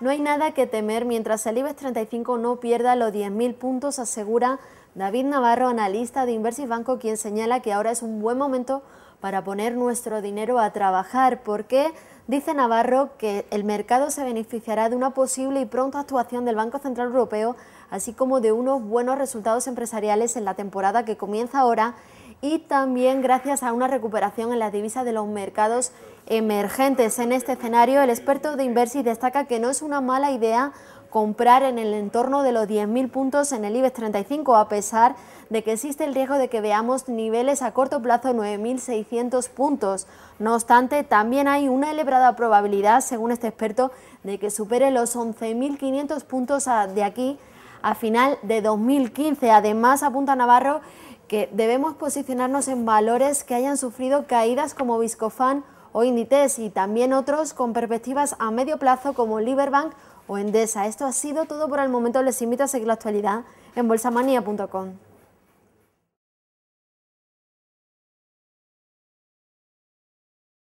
No hay nada que temer mientras el IBEX 35 no pierda los 10.000 puntos, asegura David Navarro, analista de Banco, quien señala que ahora es un buen momento para poner nuestro dinero a trabajar, porque dice Navarro que el mercado se beneficiará de una posible y pronta actuación del Banco Central Europeo, así como de unos buenos resultados empresariales en la temporada que comienza ahora y también gracias a una recuperación en las divisas de los mercados emergentes. En este escenario, el experto de Inversi destaca que no es una mala idea comprar en el entorno de los 10.000 puntos en el IBEX 35, a pesar de que existe el riesgo de que veamos niveles a corto plazo 9.600 puntos. No obstante, también hay una elevada probabilidad, según este experto, de que supere los 11.500 puntos de aquí a final de 2015. Además, apunta Navarro que debemos posicionarnos en valores que hayan sufrido caídas como Viscofan o Indites y también otros con perspectivas a medio plazo como Liberbank o Endesa. Esto ha sido todo por el momento. Les invito a seguir la actualidad en bolsamanía.com.